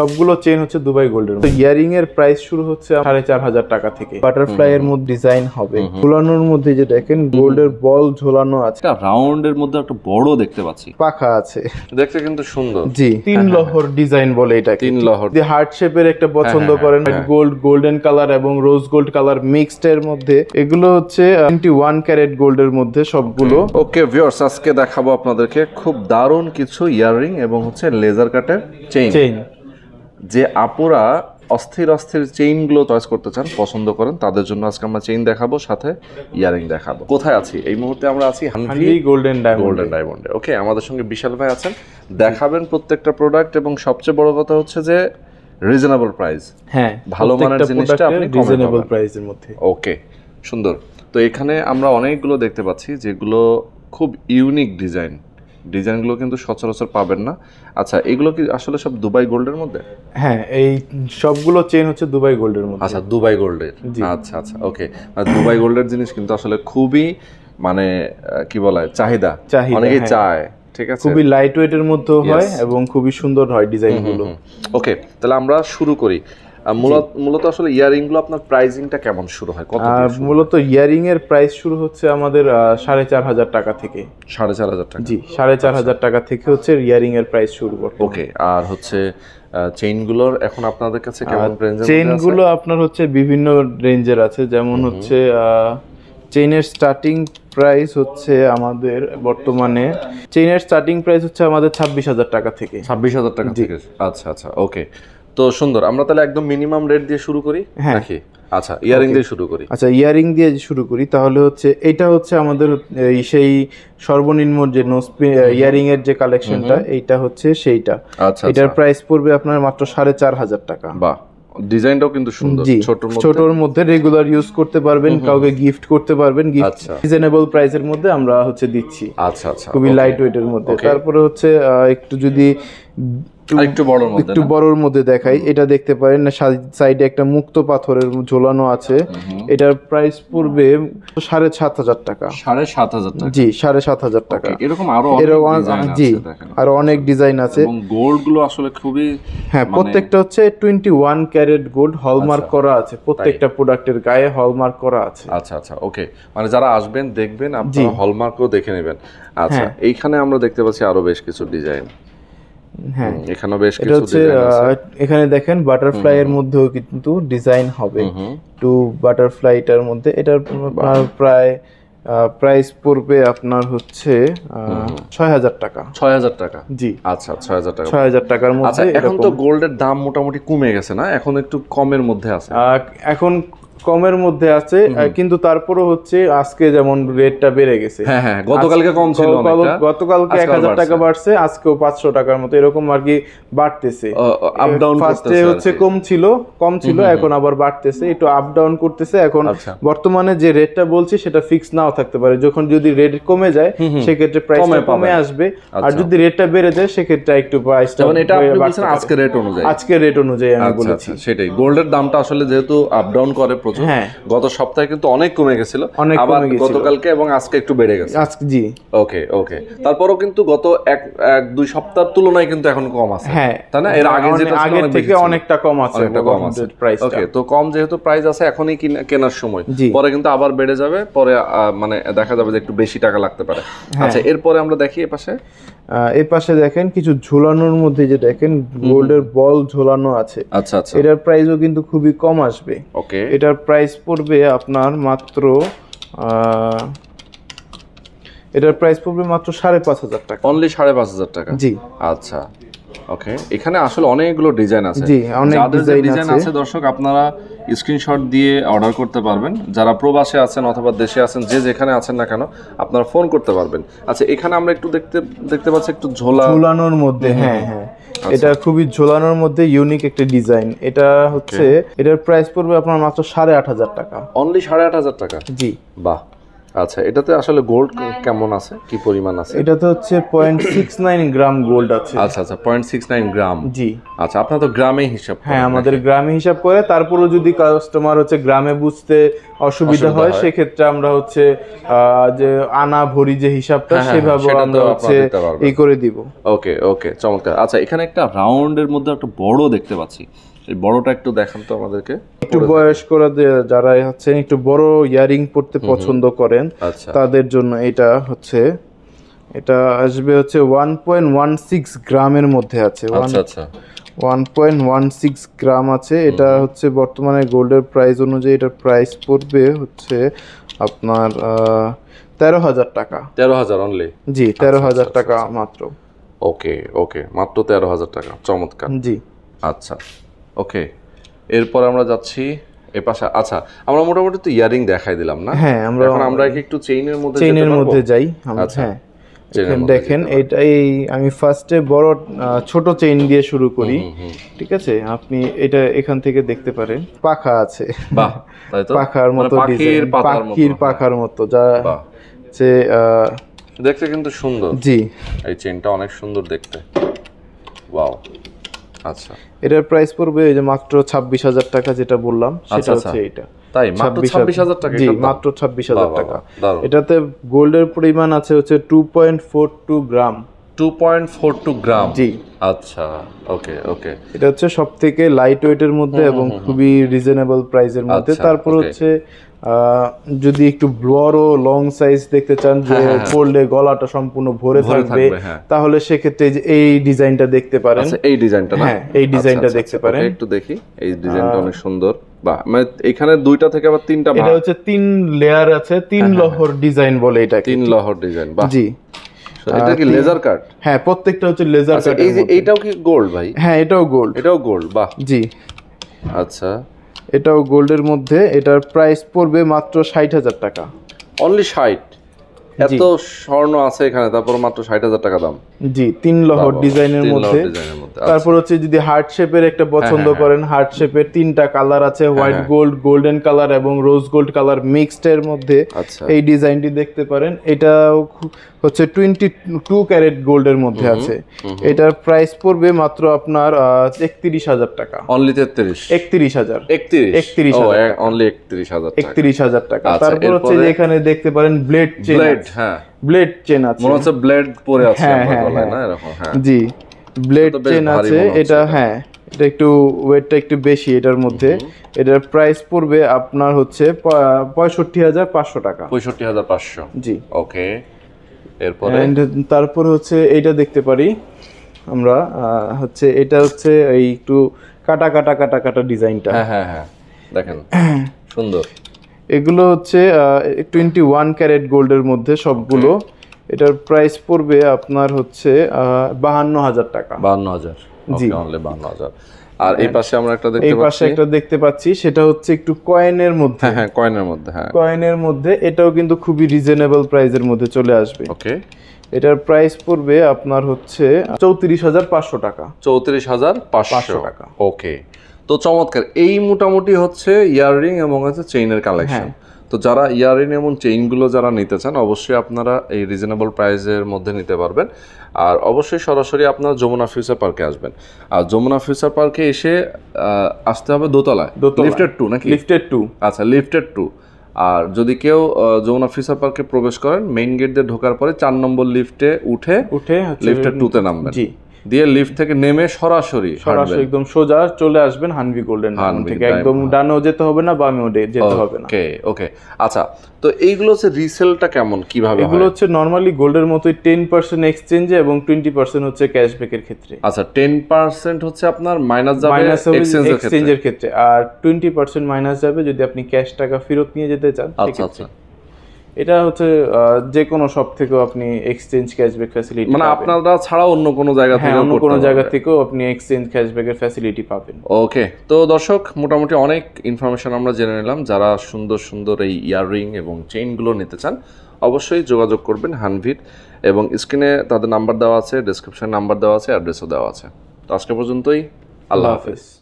সবগুলো চেন হচ্ছে দুবাই গোল্ডের তো ইয়ারিং এর প্রাইস শুরু হচ্ছে সাড়ে চার হাজার টাকা থেকে বাটারফ্লাই এর মধ্যে ডিজাইন হবে ঝোলানোর মধ্যে যে দেখেন গোল্ডের বল ঝোলানো আছে রাউন্ড এর মধ্যে একটা বড় দেখতে পাচ্ছি পাখা আছে দেখতে কিন্তু সুন্দর জি হ্যাঁ, তিন হ্যাঁ, হ্যাঁ। লহর ডিজাইন বলে এটা তিন লহর যে হার্ট শেপের একটা পছন্দ করেন গোল্ড গোল্ডেন কালার এবং রোজ গোল্ড কালার মিক্সড এর মধ্যে এগুলো হচ্ছে 21 ক্যারেট গোল্ড এর মধ্যে সবগুলো ওকে ভিউয়ার্স আজকে দেখাবো আপনাদেরকে খুব দারুণ কিছু ইয়াররিং এবং হচ্ছে লেজার কাটের চেইন চেইন যে আপুরা অস্থির অস্থির চেইনগুলো চয়েস করতে চান পছন্দ করেন তাদের জন্য আজকে আমরা চেইন দেখাবো সাথে ইয়ারিং দেখাবো কোথায় আছি এই মুহূর্তে আমরা আছি হানভি গোল্ডেন গোল্ডেন ডায়মন্ডে ওকে আমাদের সঙ্গে বিশাল ভাই আছেন দেখাবেন প্রত্যেকটা প্রোডাক্ট এবং সবচেয়ে বড় কথা হচ্ছে যে রিজনেবল প্রাইস হ্যাঁ ভালো মানের জিনিসটা আপনি রিজনেবল প্রাইসের মধ্যে ওকে সুন্দর তো এখানে আমরা অনেকগুলো দেখতে পাচ্ছি যেগুলো খুব ইউনিক ডিজাইন ডিজাইনগুলো কিন্তু সচরাচর পাবেন না আচ্ছা এগুলো কি আসলে সব দুবাই গোল্ডের মধ্যে হ্যাঁ এই সবগুলো চেন হচ্ছে দুবাই গোল্ডের মধ্যে আচ্ছা দুবাই গোল্ডের আচ্ছা আচ্ছা ওকে দুবাই গোল্ডের জিনিস কিন্তু আসলে খুবই মানে কি বলে চাহিদা অনেকে হ্যাঁ। চায় ঠিক আছে খুবই লাইট ওয়েটের মধ্যে হয় এবং খুবই সুন্দর হয় ডিজাইনগুলো ওকে তাহলে আমরা শুরু করি মূলত আসলে ইয়ারিং গুলো আপনার প্রাইজিংটা কেমন শুরু হয় কত মূলত ইয়ারিং এর প্রাইস শুরু হচ্ছে আমাদের সাড়ে চার হাজার টাকা থেকে সাড়ে চার হাজার টাকা জি সাড়ে চার হাজার টাকা থেকে হচ্ছে ইয়ারিং এর প্রাইস শুরু ওকে আর হচ্ছে এখন আপনাদের কাছে কেমন আপনার হচ্ছে বিভিন্ন রেঞ্জের আছে যেমন হচ্ছে চেইনের স্টার্টিং প্রাইস হচ্ছে আমাদের বর্তমানে চেইনের স্টার্টিং প্রাইস হচ্ছে আমাদের ছাব্বিশ হাজার টাকা থেকে ছাব্বিশ হাজার টাকা থেকে আচ্ছা আচ্ছা ওকে তো সুন্দর আমরা তাহলে একদম মিনিমাম রেট দিয়ে শুরু করি হ্যাঁ আচ্ছা ইয়ারিং দিয়ে শুরু করি আচ্ছা ইয়ারিং দিয়ে শুরু করি তাহলে হচ্ছে এটা হচ্ছে আমাদের সেই সর্বনিম্ন যে ইয়ারিং এর যে কালেকশনটা এইটা হচ্ছে সেইটা আচ্ছা, এটার প্রাইস আচ্ছা। পড়বে আপনার মাত্র সাড়ে চার হাজার টাকা বাহ ডিজাইনটাও কিন্তু সুন্দর ছোটর মধ্যে রেগুলার ইউজ করতে পারবেন কাউকে গিফট করতে পারবেন গিফট রিজনেবল প্রাইসের মধ্যে আমরা হচ্ছে দিচ্ছি আচ্ছা আচ্ছা খুবই লাইট এর মধ্যে তারপরে হচ্ছে একটু যদি একটু বড়র মধ্যে একটু বড়র মধ্যে দেখাই এটা দেখতে পারেন সাইডে একটা মুক্ত পাথরের ঝোলানো আছে এটার প্রাইস পড়বে সাড়ে সাত হাজার টাকা সাড়ে সাত হাজার টাকা জি সাড়ে সাত হাজার টাকা এরকম আরো এরকম জি আর অনেক ডিজাইন আছে গোল্ড গুলো আসলে খুবই হ্যাঁ মানে প্রত্যেকটা হচ্ছে twenty one carat gold hallmark করা আছে প্রত্যেকটা প্রোডাক্টের গায়ে হলমার্ক করা আছে আচ্ছা আচ্ছা ওকে মানে যারা আসবেন দেখবেন আপনি হলমার্কও দেখে নেবেন আচ্ছা হ্যাঁ। এইখানে আমরা দেখতে পাচ্ছি আরো বেশ কিছু ডিজাইন হ্যাঁ এখানেও বেশ কিছু এখানে দেখেন বাটারফ্লাই এর মধ্যেও কিন্তু ডিজাইন হবে টু বাটারফ্লাইটার মধ্যে এটার প্রায় প্রাইস পড়বে আপনার হচ্ছে ছয় হাজার টাকা ছয় হাজার টাকা জি আচ্ছা, আচ্ছা ছয় হাজার টাকা ছয় হাজার টাকার আচ্ছা, মধ্যে এখন তো গোল্ডের দাম মোটামুটি কমে গেছে না এখন একটু কমের মধ্যে আছে এখন কমের মধ্যে আছে কিন্তু তারপরে হচ্ছে আজকে যেমন রেটটা বেড়ে গেছে হ্যাঁ, হ্যাঁ, গতকালকে কম ছিল গতকালকে এক হাজার টাকা বাড়ছে আজকেও পাঁচশো টাকার মতো এরকম আর কি বাড়তেছে আপ ডাউন ফার্স্টে হচ্ছে কম ছিল কম ছিল এখন আবার বাড়তেছে একটু আপ ডাউন করতেছে এখন আচ্ছা। বর্তমানে যে রেটটা বলছি সেটা ফিক্স নাও থাকতে পারে যখন যদি রেট কমে যায় সেক্ষেত্রে প্রাইস কমে আসবে আর আচ্ছা। যদি রেটটা বেড়ে যায় সেক্ষেত্রে একটু প্রাইসটা মানে এটা আপনি বলছেন আজকে রেট অনুযায়ী আজকে রেট অনুযায়ী আমি আচ্ছা, বলেছি সেটাই গোল্ডের দামটা আসলে যেহেতু আপ ডাউন করে প্রচুর হ্যাঁ। গত সপ্তাহে কিন্তু অনেক কমে গেছিল আবার গতকালকে এবং আজকে একটু বেড়ে গেছে আজকে জি ওকে ওকে তারপরও কিন্তু গত এক এক দুই সপ্তাহ তুলনায় কিন্তু এখন কম আছে হ্যাঁ তাই না এর আগে যেটা আগে থেকে অনেকটা কম আছে অনেকটা কম আছে ওকে তো কম যেহেতু প্রাইস আছে এখনই কেনার সময় পরে কিন্তু আবার বেড়ে যাবে পরে মানে দেখা যাবে যে একটু বেশি টাকা লাগতে পারে হ্যাঁ। আচ্ছা এরপরে আমরা দেখি এপাশে এই পাশে দেখেন কিছু ঝোলানোর মধ্যে যে দেখেন গোল্ডের বল ঝোলানো আছে আচ্ছা আচ্ছা এটার প্রাইসও কিন্তু খুবই কম আসবে ওকে এটার প্রাইস পড়বে আপনার মাত্র এটার প্রাইস পড়বে মাত্র সাড়ে পাঁচ হাজার টাকা অনলি সাড়ে পাঁচ হাজার টাকা জি আচ্ছা ওকে এখানে আসলে অনেকগুলো ডিজাইন আছে জি অনেক ডিজাইন আছে দর্শক আপনারা স্ক্রিনশট দিয়ে অর্ডার করতে পারবেন যারা প্রবাসে আছেন অথবা দেশে আছেন যে যেখানে আছেন না কেন আপনারা ফোন করতে পারবেন আচ্ছা এখানে আমরা একটু দেখতে দেখতে পাচ্ছি একটু ঝোলা ঝোলানোর মধ্যে হ্যাঁ হ্যাঁ আচ্ছা। এটা খুবই ঝোলানোর মধ্যে ইউনিক একটা ডিজাইন এটা হচ্ছে এটার প্রাইস পড়বে আপনার মাত্র সাড়ে আট হাজার টাকা অনলি সাড়ে আট হাজার টাকা জি বাহ আচ্ছা এটাতে আসলে গোল্ড কেমন আছে কি পরিমাণ আছে এটাতে হচ্ছে 0.69 গ্রাম গোল্ড আছে আচ্ছা আচ্ছা 0.69 গ্রাম জি আচ্ছা আপনারা তো গ্রামে হিসাব হ্যাঁ আমাদের গ্রামে হিসাব করে তারপরও যদি কাস্টমার হচ্ছে গ্রামে বুঝতে অসুবিধা হয় সেক্ষেত্রে আমরা হচ্ছে যে আনা ভরি যে হিসাবটা হ্যাঁ, হ্যাঁ, সেভাবে আমরা হচ্ছে এই করে দিব ওকে ওকে চমৎকার আচ্ছা এখানে একটা রাউন্ডের মধ্যে একটা বড় দেখতে পাচ্ছি সেই বড়টা একটু দেখান তো আমাদেরকে একটু বয়স্করা যারা হচ্ছেন একটু বড় ইয়ারিং পড়তে পছন্দ করেন আচ্ছা। তাদের জন্য এটা হচ্ছে এটা আসবে হচ্ছে ওয়ান পয়েন্ট ওয়ান সিক্স গ্রামের মধ্যে আছে one point one six gram আছে এটা হচ্ছে বর্তমানে গোল্ডের প্রাইস অনুযায়ী এটা প্রাইস পড়বে হচ্ছে আপনার তেরো হাজার টাকা তেরো হাজার অনলি জি আচ্ছা, তেরো হাজার আচ্ছা, টাকা মাত্র ওকে ওকে মাত্র তেরো হাজার টাকা চমৎকার জি আচ্ছা ওকে এরপর আমরা যাচ্ছি এর পাশে আচ্ছা আমরা মোটামুটি তো ইয়ারিং দেখাই দিলাম না হ্যাঁ আমরা এখন আমরা একটু চেইনের মধ্যে চেইনের মধ্যে যাই আচ্ছা হ্যাঁ, দেখেন এটা এই আমি ফার্স্টে বড় ছোট চেইন দিয়ে শুরু করি ঠিক আছে আপনি এটা এখান থেকে দেখতে পারেন পাখা আছে পাখার মানে মতো ডিজাইন পাখির পাখার মতো যা যে দেখতে কিন্তু সুন্দর জি এই চেইনটা অনেক সুন্দর দেখতে ওয়াও আচ্ছা এটার প্রাইস পড়বে ওই যে মাত্র ছাব্বিশ হাজার টাকা যেটা বললাম আচ্ছা, সেটা আচ্ছা। হচ্ছে এইটা ছাব্বিশ হাজার টাকা জি মাত্র ছাব্বিশ হাজার টাকা এটাতে গোল্ডের পরিমাণ আছে হচ্ছে two point four two gram 2.42 গ্রাম জি আচ্ছা ওকে ওকে এটা হচ্ছে সবথেকে লাইট ওয়েটের মধ্যে এবং খুবই রিজনেবল মধ্যে আচ্ছা, তারপর হচ্ছে যদি একটু বড় লং সাইজ দেখতে চান যে পড়লে হ্যাঁ, হ্যাঁ, হ্যাঁ। গলাটা সম্পূর্ণ ভরে থাকবে তাহলে সেক্ষেত্রে এই ডিজাইনটা দেখতে পারেন আচ্ছা, এই ডিজাইনটা হ্যাঁ এই ডিজাইনটা আচ্ছা, দেখতে পারেন একটু দেখি এই ডিজাইনটা অনেক সুন্দর বা মানে এখানে দুইটা থেকে আবার তিনটা এটা হচ্ছে তিন লেয়ার আছে তিন লহর ডিজাইন বলে এটা তিন লহর ডিজাইন বা জি এটা কি লেজার কাট হ্যাঁ প্রত্যেকটা হচ্ছে লেজার আচ্ছা, কাট এই যে কি গোল্ড ভাই হ্যাঁ এটাও গোল্ড এটাও গোল্ড বাহ জি আচ্ছা এটাও গোল্ডের মধ্যে এটার প্রাইস পড়বে মাত্র ষাট হাজার টাকা অনলি ষাট এত স্বর্ণ আছে এখানে তারপর মাত্র ষাট হাজার টাকা দাম জি তিন লহর ডিজাইনের মধ্যে আচ্ছা। তারপর হচ্ছে যদি হার্ট শেপের একটা হ্যাঁ, পছন্দ হ্যাঁ, হ্যাঁ। করেন হার্ট শেপের তিনটা কালার আছে হোয়াইট গোল্ড গোল্ডেন কালার এবং রোজ গোল্ড কালার মিক্সড এর মধ্যে আচ্ছা। এই ডিজাইনটি দেখতে পারেন এটাও হচ্ছে টোয়েন্টি টু ক্যারেট গোল্ডের মধ্যে আছে এটার প্রাইস পড়বে মাত্র আপনার একত্রিশ হাজার টাকা অনলি তেত্রিশ একত্রিশ হাজার একত্রিশ একত্রিশ অনলি একত্রিশ হাজার একত্রিশ হাজার টাকা আচ্ছা, তারপর হচ্ছে যে এখানে দেখতে পারেন ব্লেড চেন ব্লেড হ্যাঁ ব্লেড চেন আছে মনে হচ্ছে ব্লেড পরে আছে হ্যাঁ হ্যাঁ হ্যাঁ।, হ্যাঁ জি ব্লেড চেন আছে এটা হ্যাঁ এটা একটু ওয়েটটা একটু বেশি এটার মধ্যে এটার প্রাইস পড়বে আপনার হচ্ছে পঁয়ষট্টি হাজার পাঁচশো টাকা পঁয়ষট্টি হাজার পাঁচশো জি ওকে এরপরে তারপর হচ্ছে এইটা দেখতে পারি আমরা হচ্ছে এটা হচ্ছে এই একটু কাটা কাটা কাটা কাটা ডিজাইনটা হ্যাঁ হ্যাঁ হ্যাঁ দেখেন সুন্দর এগুলো হচ্ছে টোয়েন্টি ওয়ান ক্যারেট গোল্ডের মধ্যে সবগুলো এটার প্রাইস পড়বে আপনার হচ্ছে বাহান্ন হাজার টাকা বাহান্ন হাজার জি বাহান্ন হাজার আর এই হ্যাঁ। পাশে আমরা একটা দেখতে এই পাশে একটা দেখতে পাচ্ছি সেটা হচ্ছে একটু কয়েনের মধ্যে হ্যাঁ, হ্যাঁ কয়েনের মধ্যে হ্যাঁ কয়েনের মধ্যে এটাও কিন্তু খুবই রিজনেবল প্রাইজের মধ্যে চলে আসবে ওকে এটার প্রাইস পড়বে আপনার হচ্ছে চৌত্রিশ হাজার পাঁচশো টাকা চৌত্রিশ হাজার পাঁচশো টাকা ওকে তো চমৎকার এই মোটামুটি হচ্ছে ইয়াররিং এবং হচ্ছে চেইনের কালেকশন তো যারা ইন এমন চেইনগুলো যারা নিতে চান অবশ্যই আপনারা এই রিজনেবল প্রাইসের মধ্যে নিতে পারবেন আর অবশ্যই সরাসরি আপনারা যমুনা ফিউচার পার্কে আসবেন আর যমুনা ফিউচার পার্কে এসে আসতে হবে দোতলায় লিফটেড টু নাকি লিফটেড টু আচ্ছা লিফটেড টু আর যদি কেউ যমুনা ফিউচার পার্কে প্রবেশ করেন মেইন গেট দিয়ে ঢোকার পরে চার নম্বর লিফটে উঠে উঠে লিফটেড টুতে নামবেন জি দিয়ে লিফট থেকে নেমে সরাসরি সরাসরি একদম সোজা চলে আসবেন হানভি গোল্ডেন থেকে একদম ডানেও যেতে হবে না বামেও যেতে হবে না ওকে ওকে আচ্ছা তো এইগুলো হচ্ছে রিসেলটা কেমন কিভাবে এগুলো হচ্ছে নরমালি গোল্ডের মতোই 10% এক্সচেঞ্জে এবং 20% হচ্ছে ক্যাশব্যাকের ক্ষেত্রে আচ্ছা 10% হচ্ছে আপনার মাইনাস যাবে এক্সচেঞ্জের ক্ষেত্রে আর 20% মাইনাস যাবে যদি আপনি ক্যাশ টাকা ফেরত নিয়ে যেতে চান আচ্ছা আচ্ছা এটা হচ্ছে যে কোনো সব থেকেও আপনি এক্সচেঞ্জ ক্যাশব্যাক ফ্যাসিলিটি মানে আপনারা ছাড়া অন্য কোনো জায়গা হ্যাঁ, থেকে অন্য কোনো জায়গা থেকেও আপনি এক্সচেঞ্জ ক্যাশব্যাকের ফ্যাসিলিটি পাবেন ওকে তো দর্শক মোটামুটি অনেক ইনফরমেশন আমরা জেনে নিলাম যারা সুন্দর সুন্দর এই ইয়াররিং এবং চেইনগুলো নিতে চান অবশ্যই যোগাযোগ করবেন হানভির এবং স্ক্রিনে তাদের নাম্বার দেওয়া আছে ডিসক্রিপশন নাম্বার দেওয়া আছে অ্যাড্রেসও দেওয়া আছে তো আজকে পর্যন্তই আল্লাহ হাফেজ